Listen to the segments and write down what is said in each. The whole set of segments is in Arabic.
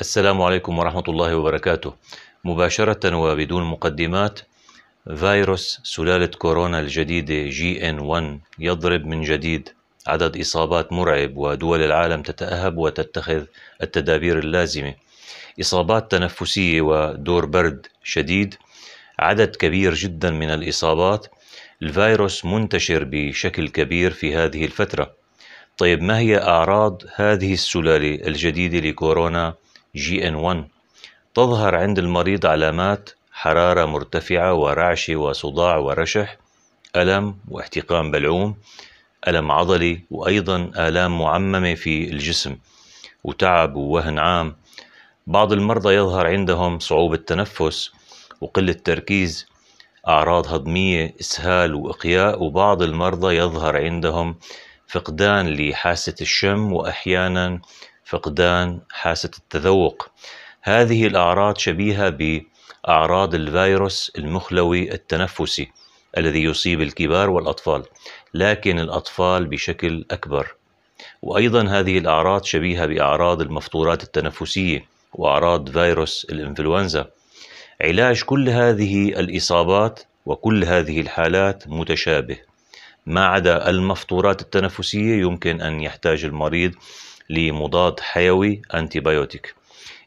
السلام عليكم ورحمة الله وبركاته مباشرة وبدون مقدمات فيروس سلالة كورونا الجديدة جي ان 1 يضرب من جديد عدد إصابات مرعب ودول العالم تتأهب وتتخذ التدابير اللازمة إصابات تنفسية ودور برد شديد عدد كبير جدا من الإصابات الفيروس منتشر بشكل كبير في هذه الفترة طيب ما هي أعراض هذه السلالة الجديدة لكورونا جي ان 1 تظهر عند المريض علامات حرارة مرتفعة ورعشة وصداع ورشح ألم واحتقان بلعوم ألم عضلي وأيضا آلام معممة في الجسم وتعب ووهن عام بعض المرضى يظهر عندهم صعوبة تنفس وقلة تركيز أعراض هضمية إسهال وإقياء وبعض المرضى يظهر عندهم فقدان لحاسة الشم وأحيانا فقدان حاسة التذوق هذه الأعراض شبيهة بأعراض الفيروس المخلوي التنفسي الذي يصيب الكبار والأطفال لكن الأطفال بشكل أكبر وأيضا هذه الأعراض شبيهة بأعراض المفطورات التنفسية وأعراض فيروس الإنفلونزا علاج كل هذه الإصابات وكل هذه الحالات متشابه ما عدا المفطورات التنفسية يمكن أن يحتاج المريض لمضاد حيوي أنتيبيوتيك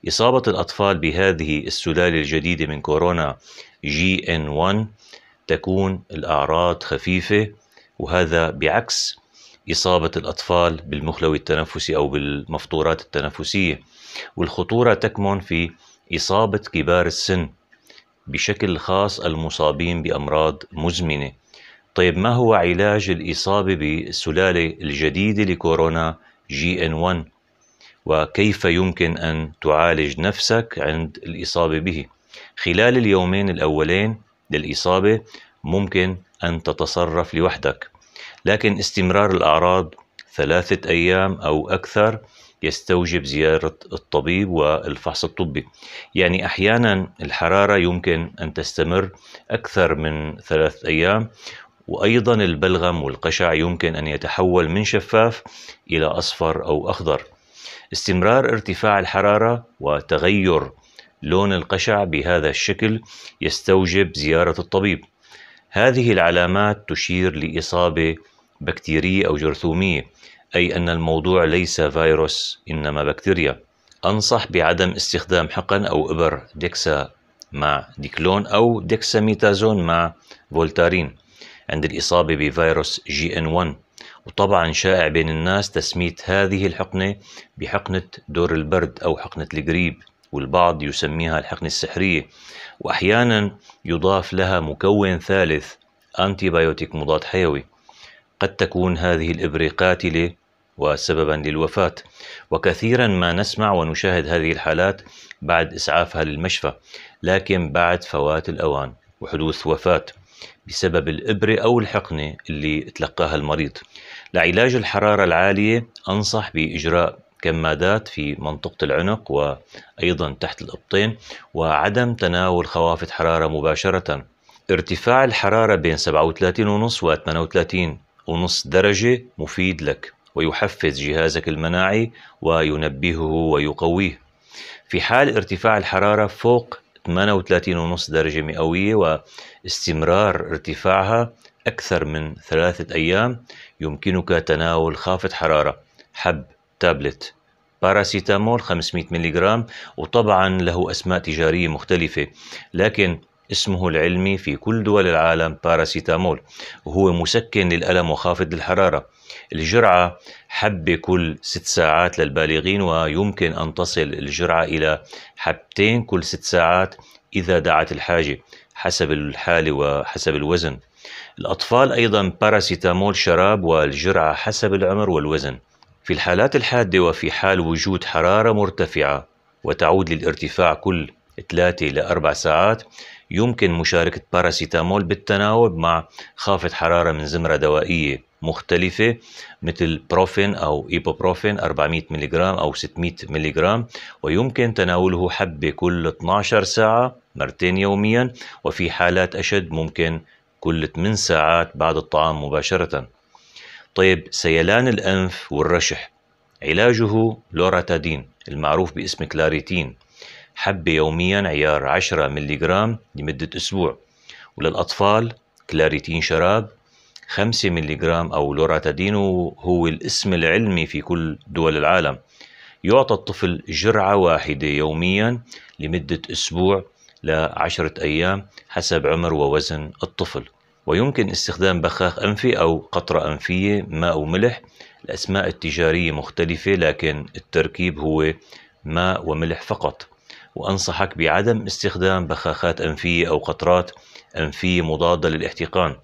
إصابة الأطفال بهذه السلالة الجديدة من كورونا جي إن 1 تكون الأعراض خفيفة وهذا بعكس إصابة الأطفال بالمخلوي التنفسي أو بالمفطورات التنفسية والخطورة تكمن في إصابة كبار السن بشكل خاص المصابين بأمراض مزمنة طيب ما هو علاج الإصابة بالسلالة الجديدة لكورونا جي ان 1 وكيف يمكن أن تعالج نفسك عند الإصابة به خلال اليومين الأولين للإصابة ممكن أن تتصرف لوحدك لكن استمرار الأعراض ثلاثة أيام أو أكثر يستوجب زيارة الطبيب والفحص الطبي يعني أحيانا الحرارة يمكن أن تستمر أكثر من ثلاثة أيام وأيضا البلغم والقشع يمكن أن يتحول من شفاف إلى أصفر أو أخضر استمرار ارتفاع الحرارة وتغير لون القشع بهذا الشكل يستوجب زيارة الطبيب هذه العلامات تشير لإصابة بكتيرية أو جرثومية أي أن الموضوع ليس فيروس إنما بكتيريا أنصح بعدم استخدام حقن أو إبر ديكسا مع ديكلون أو ديكساميتازون مع فولتارين عند الإصابة بفيروس جي إن 1 وطبعا شائع بين الناس تسمية هذه الحقنة بحقنة دور البرد أو حقنة الجريب والبعض يسميها الحقنة السحرية وأحيانا يضاف لها مكون ثالث أنتيبيوتيك مضاد حيوي قد تكون هذه الإبرة قاتلة وسببا للوفاة وكثيرا ما نسمع ونشاهد هذه الحالات بعد إسعافها للمشفى لكن بعد فوات الأوان وحدوث وفاة بسبب الإبرة أو الحقنة اللي تلقاها المريض لعلاج الحرارة العالية أنصح بإجراء كمادات في منطقة العنق وأيضا تحت الإبطين وعدم تناول خوافض حرارة مباشرة ارتفاع الحرارة بين 37.5 و 38.5 درجة مفيد لك ويحفز جهازك المناعي وينبهه ويقويه في حال ارتفاع الحرارة فوق ونص درجة مئوية واستمرار ارتفاعها أكثر من ثلاثة أيام يمكنك تناول خافض حرارة حب تابلت باراسيتامول 500 جرام وطبعا له أسماء تجارية مختلفة لكن اسمه العلمي في كل دول العالم باراسيتامول وهو مسكن للألم وخافض للحرارة الجرعة حبة كل ست ساعات للبالغين ويمكن أن تصل الجرعة إلى حبتين كل ست ساعات إذا دعت الحاجة حسب الحالة وحسب الوزن الأطفال أيضا باراسيتامول شراب والجرعة حسب العمر والوزن في الحالات الحادة وفي حال وجود حرارة مرتفعة وتعود للارتفاع كل 3 إلى 4 ساعات يمكن مشاركة باراسيتامول بالتناوب مع خافض حرارة من زمرة دوائية مختلفة مثل بروفين أو إيبوبروفين 400 ملغ أو 600 ملغ ويمكن تناوله حبة كل 12 ساعة مرتين يوميا وفي حالات أشد ممكن كل 8 ساعات بعد الطعام مباشرة طيب سيلان الأنف والرشح علاجه لوراتادين المعروف باسم كلاريتين حبة يوميا عيار 10 ملغ لمدة أسبوع وللأطفال كلاريتين شراب 5 جرام أو لوراتادين هو الاسم العلمي في كل دول العالم يعطى الطفل جرعة واحدة يوميا لمدة أسبوع لعشرة أيام حسب عمر ووزن الطفل ويمكن استخدام بخاخ أنفي أو قطرة أنفية ماء وملح الأسماء التجارية مختلفة لكن التركيب هو ماء وملح فقط وأنصحك بعدم استخدام بخاخات أنفية أو قطرات أنفية مضادة للاحتقان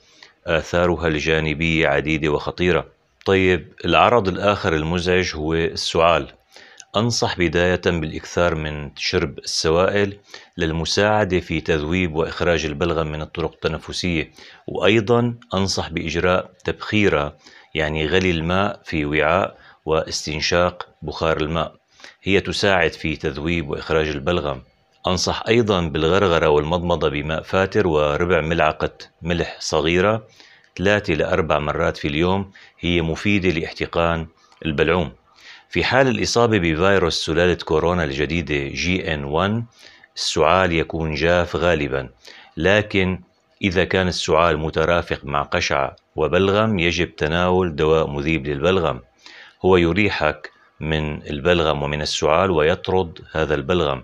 آثارها الجانبية عديدة وخطيرة طيب العرض الآخر المزعج هو السعال أنصح بداية بالإكثار من شرب السوائل للمساعدة في تذويب وإخراج البلغم من الطرق التنفسية وأيضا أنصح بإجراء تبخيرة يعني غلي الماء في وعاء واستنشاق بخار الماء هي تساعد في تذويب وإخراج البلغم أنصح أيضا بالغرغرة والمضمضة بماء فاتر وربع ملعقة ملح صغيرة ثلاثة لأربع مرات في اليوم هي مفيدة لاحتقان البلعوم في حال الإصابة بفيروس سلالة كورونا الجديدة جي ان 1 السعال يكون جاف غالبا لكن إذا كان السعال مترافق مع قشعة وبلغم يجب تناول دواء مذيب للبلغم هو يريحك من البلغم ومن السعال ويطرد هذا البلغم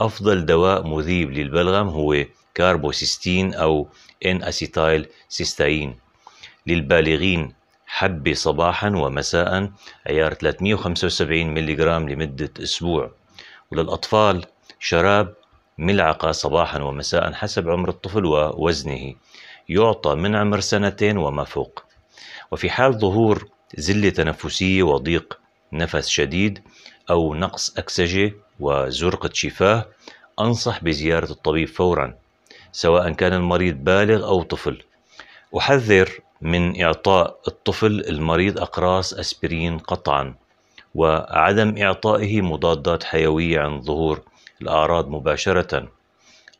أفضل دواء مذيب للبلغم هو كاربوسيستين أو إن أسيتايل سيستاين للبالغين حبة صباحا ومساء عيار 375 ملغ لمدة أسبوع وللأطفال شراب ملعقة صباحا ومساء حسب عمر الطفل ووزنه يعطى من عمر سنتين وما فوق وفي حال ظهور زلة تنفسية وضيق نفس شديد أو نقص أكسجة وزرقة شفاه أنصح بزيارة الطبيب فورا سواء كان المريض بالغ أو طفل أحذر من إعطاء الطفل المريض أقراص أسبرين قطعا وعدم إعطائه مضادات حيوية عند ظهور الأعراض مباشرة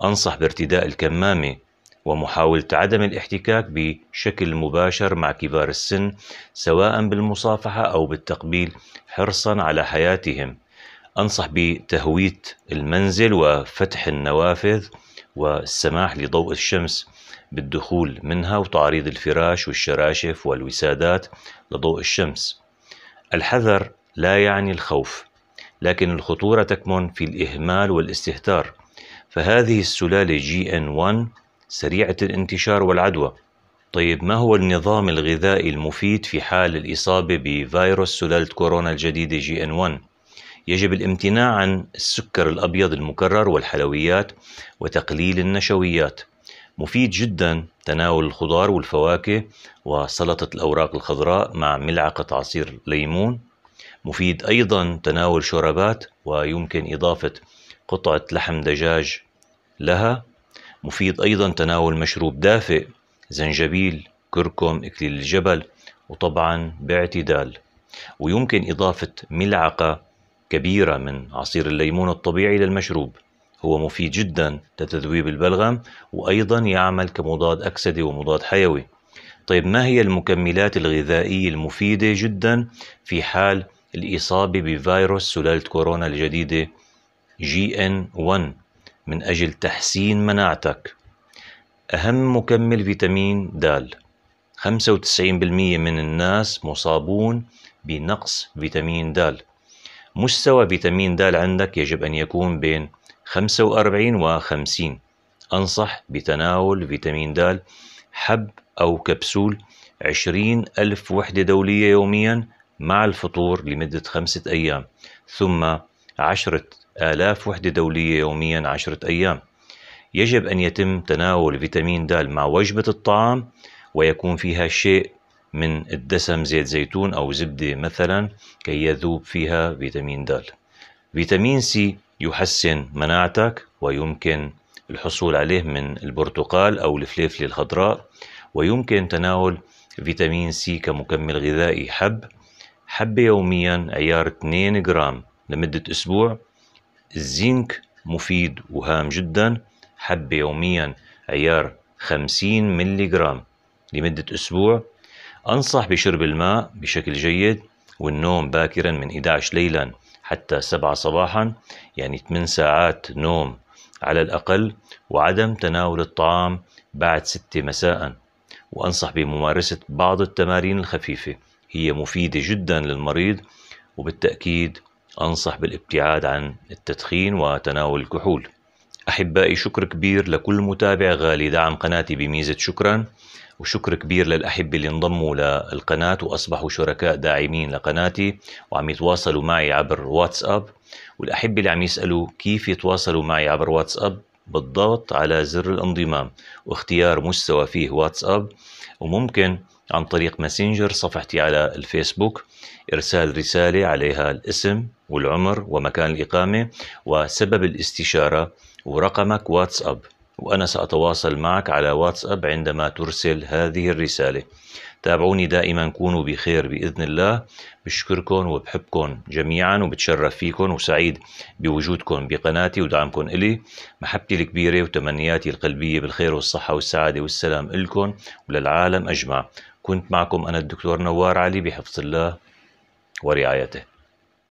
أنصح بارتداء الكمامة ومحاولة عدم الاحتكاك بشكل مباشر مع كبار السن سواء بالمصافحة أو بالتقبيل حرصا على حياتهم أنصح بتهوية المنزل وفتح النوافذ والسماح لضوء الشمس بالدخول منها وتعريض الفراش والشراشف والوسادات لضوء الشمس الحذر لا يعني الخوف لكن الخطورة تكمن في الإهمال والاستهتار فهذه السلالة جي ان 1 سريعة الانتشار والعدوى طيب ما هو النظام الغذائي المفيد في حال الإصابة بفيروس سلالة كورونا الجديدة جي ان 1 يجب الامتناع عن السكر الأبيض المكرر والحلويات وتقليل النشويات مفيد جدا تناول الخضار والفواكه وسلطة الأوراق الخضراء مع ملعقة عصير ليمون مفيد أيضا تناول شوربات ويمكن إضافة قطعة لحم دجاج لها مفيد أيضا تناول مشروب دافئ زنجبيل كركم إكليل الجبل وطبعا باعتدال ويمكن إضافة ملعقة كبيرة من عصير الليمون الطبيعي للمشروب هو مفيد جدا لتذويب البلغم وأيضا يعمل كمضاد أكسدي ومضاد حيوي طيب ما هي المكملات الغذائية المفيدة جدا في حال الإصابة بفيروس سلالة كورونا الجديدة GN1 من أجل تحسين مناعتك أهم مكمل فيتامين د 95% من الناس مصابون بنقص فيتامين د مستوى فيتامين د عندك يجب أن يكون بين 45 و 50 أنصح بتناول فيتامين د حب أو كبسول 20 ألف وحدة دولية يوميا مع الفطور لمدة خمسة أيام ثم عشرة آلاف وحدة دولية يوميا عشرة أيام يجب أن يتم تناول فيتامين د مع وجبة الطعام ويكون فيها شيء من الدسم زيت زيتون أو زبدة مثلا كي يذوب فيها فيتامين د فيتامين سي يحسن مناعتك ويمكن الحصول عليه من البرتقال أو الفليفلة الخضراء ويمكن تناول فيتامين سي كمكمل غذائي حب حبة يوميا عيار 2 جرام لمدة أسبوع الزنك مفيد وهام جدا حبة يوميا عيار 50 ملي جرام لمدة أسبوع أنصح بشرب الماء بشكل جيد والنوم باكرا من 11 ليلا حتى 7 صباحا يعني 8 ساعات نوم على الأقل وعدم تناول الطعام بعد 6 مساء وأنصح بممارسة بعض التمارين الخفيفة هي مفيدة جدا للمريض وبالتأكيد أنصح بالابتعاد عن التدخين وتناول الكحول أحبائي شكر كبير لكل متابع غالي دعم قناتي بميزة شكرا وشكر كبير للأحبة اللي انضموا للقناة وأصبحوا شركاء داعمين لقناتي وعم يتواصلوا معي عبر واتساب والأحبة اللي عم يسألوا كيف يتواصلوا معي عبر واتساب بالضغط على زر الانضمام واختيار مستوى فيه واتساب وممكن عن طريق ماسنجر صفحتي على الفيسبوك إرسال رسالة عليها الاسم والعمر ومكان الإقامة وسبب الاستشارة ورقمك واتساب وأنا سأتواصل معك على واتساب عندما ترسل هذه الرسالة تابعوني دائما كونوا بخير بإذن الله بشكركم وبحبكم جميعا وبتشرف فيكم وسعيد بوجودكم بقناتي ودعمكم إلي محبتي الكبيرة وتمنياتي القلبية بالخير والصحة والسعادة والسلام إلكم وللعالم أجمع كنت معكم أنا الدكتور نوار علي بحفظ الله ورعايته